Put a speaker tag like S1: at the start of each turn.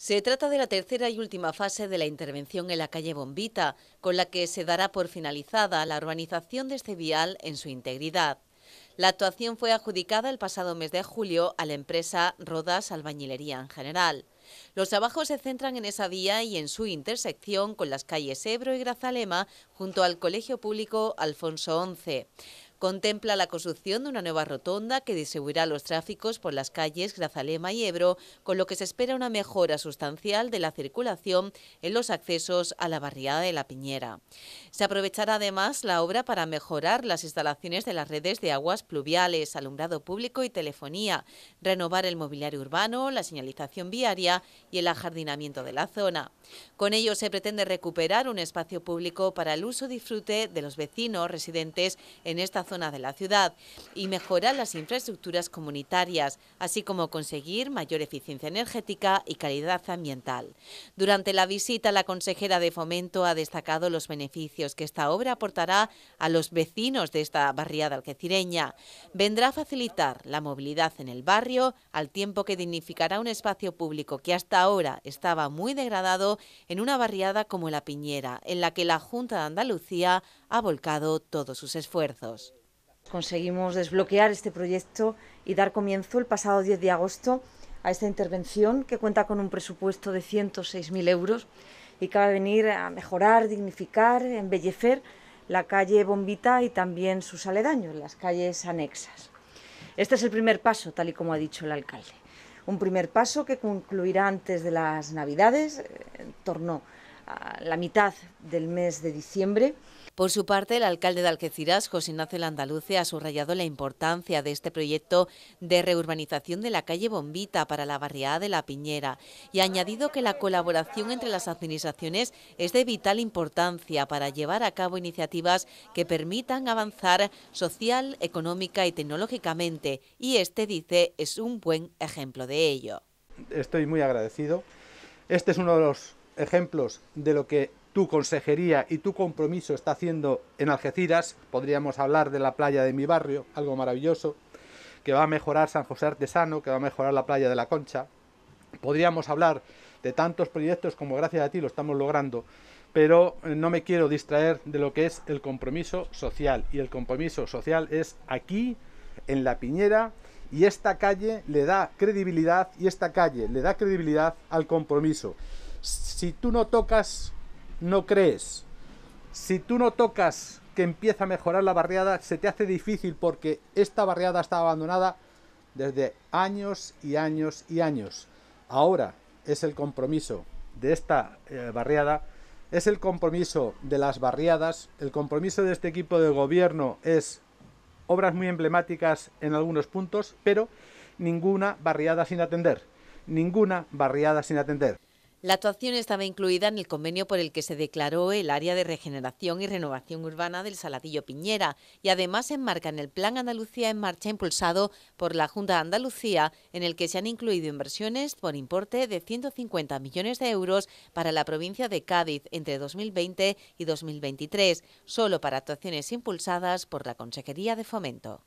S1: Se trata de la tercera y última fase de la intervención en la calle Bombita, con la que se dará por finalizada la urbanización de este vial en su integridad. La actuación fue adjudicada el pasado mes de julio a la empresa Rodas Albañilería en general. Los trabajos se centran en esa vía y en su intersección con las calles Ebro y Grazalema junto al Colegio Público Alfonso XI contempla la construcción de una nueva rotonda que distribuirá los tráficos por las calles Grazalema y Ebro, con lo que se espera una mejora sustancial de la circulación en los accesos a la barriada de La Piñera. Se aprovechará además la obra para mejorar las instalaciones de las redes de aguas pluviales, alumbrado público y telefonía, renovar el mobiliario urbano, la señalización viaria y el ajardinamiento de la zona. Con ello se pretende recuperar un espacio público para el uso y disfrute de los vecinos residentes en esta zona zona de la ciudad y mejorar las infraestructuras comunitarias, así como conseguir mayor eficiencia energética y calidad ambiental. Durante la visita, la consejera de Fomento ha destacado los beneficios que esta obra aportará a los vecinos de esta barriada alquecireña. Vendrá a facilitar la movilidad en el barrio, al tiempo que dignificará un espacio público que hasta ahora estaba muy degradado en una barriada como La Piñera, en la que la Junta de Andalucía ha volcado todos sus esfuerzos.
S2: Conseguimos desbloquear este proyecto y dar comienzo el pasado 10 de agosto a esta intervención que cuenta con un presupuesto de 106.000 euros y que va a venir a mejorar, dignificar, embellecer la calle Bombita y también sus aledaños, las calles anexas. Este es el primer paso, tal y como ha dicho el alcalde. Un primer paso que concluirá antes de las Navidades, eh, en torno la mitad del mes de
S1: diciembre. Por su parte, el alcalde de Algeciras, José Ignacio Landaluce, ha subrayado la importancia de este proyecto de reurbanización de la calle Bombita para la barriada de La Piñera y ha añadido que la colaboración entre las administraciones es de vital importancia para llevar a cabo iniciativas que permitan avanzar social, económica y tecnológicamente y este, dice, es un buen ejemplo de ello.
S3: Estoy muy agradecido. Este es uno de los ejemplos de lo que tu consejería y tu compromiso está haciendo en Algeciras. Podríamos hablar de la playa de mi barrio, algo maravilloso, que va a mejorar San José Artesano, que va a mejorar la playa de la Concha. Podríamos hablar de tantos proyectos como gracias a ti lo estamos logrando, pero eh, no me quiero distraer de lo que es el compromiso social. Y el compromiso social es aquí, en La Piñera, y esta calle le da credibilidad y esta calle le da credibilidad al compromiso. Si tú no tocas, no crees. Si tú no tocas que empieza a mejorar la barriada, se te hace difícil porque esta barriada está abandonada desde años y años y años. Ahora es el compromiso de esta eh, barriada, es el compromiso de las barriadas, el compromiso de este equipo de gobierno es obras muy emblemáticas en algunos puntos, pero ninguna barriada sin atender, ninguna barriada sin atender.
S1: La actuación estaba incluida en el convenio por el que se declaró el área de regeneración y renovación urbana del Saladillo Piñera y además se enmarca en el Plan Andalucía en Marcha impulsado por la Junta de Andalucía en el que se han incluido inversiones por importe de 150 millones de euros para la provincia de Cádiz entre 2020 y 2023, solo para actuaciones impulsadas por la Consejería de Fomento.